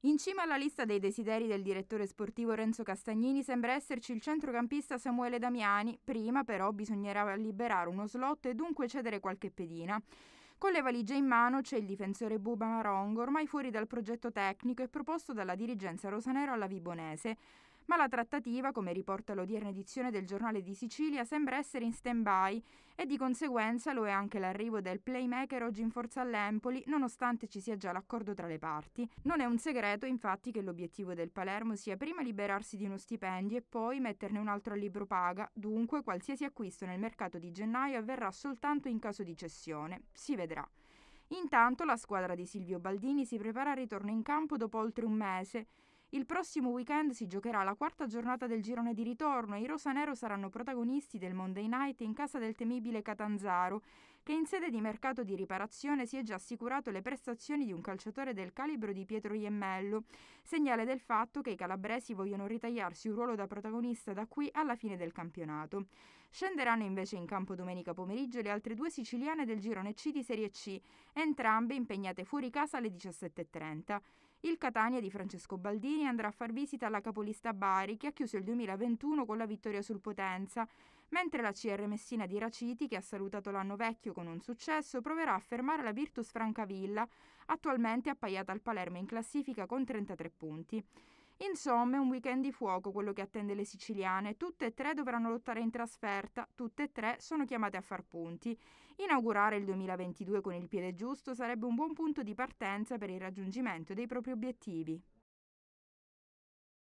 In cima alla lista dei desideri del direttore sportivo Renzo Castagnini sembra esserci il centrocampista Samuele Damiani, prima però bisognerà liberare uno slot e dunque cedere qualche pedina. Con le valigie in mano c'è il difensore Buba Marongo, ormai fuori dal progetto tecnico e proposto dalla dirigenza rosanero alla Vibonese ma la trattativa, come riporta l'odierna edizione del Giornale di Sicilia, sembra essere in stand-by e di conseguenza lo è anche l'arrivo del playmaker oggi in forza all'Empoli, nonostante ci sia già l'accordo tra le parti. Non è un segreto, infatti, che l'obiettivo del Palermo sia prima liberarsi di uno stipendio e poi metterne un altro a libro paga, dunque qualsiasi acquisto nel mercato di gennaio avverrà soltanto in caso di cessione. Si vedrà. Intanto la squadra di Silvio Baldini si prepara al ritorno in campo dopo oltre un mese. Il prossimo weekend si giocherà la quarta giornata del girone di ritorno e i rosanero saranno protagonisti del Monday Night in casa del temibile Catanzaro che in sede di mercato di riparazione si è già assicurato le prestazioni di un calciatore del calibro di Pietro Iemmello, segnale del fatto che i calabresi vogliono ritagliarsi un ruolo da protagonista da qui alla fine del campionato. Scenderanno invece in campo domenica pomeriggio le altre due siciliane del girone C di Serie C, entrambe impegnate fuori casa alle 17.30. Il Catania di Francesco Baldini andrà a far visita alla capolista Bari, che ha chiuso il 2021 con la vittoria sul Potenza, mentre la CR Messina di Raciti, che ha salutato l'anno vecchio con un successo, proverà a fermare la Virtus Francavilla, attualmente appaiata al Palermo in classifica con 33 punti. Insomma, è un weekend di fuoco quello che attende le siciliane. Tutte e tre dovranno lottare in trasferta, tutte e tre sono chiamate a far punti. Inaugurare il 2022 con il piede giusto sarebbe un buon punto di partenza per il raggiungimento dei propri obiettivi.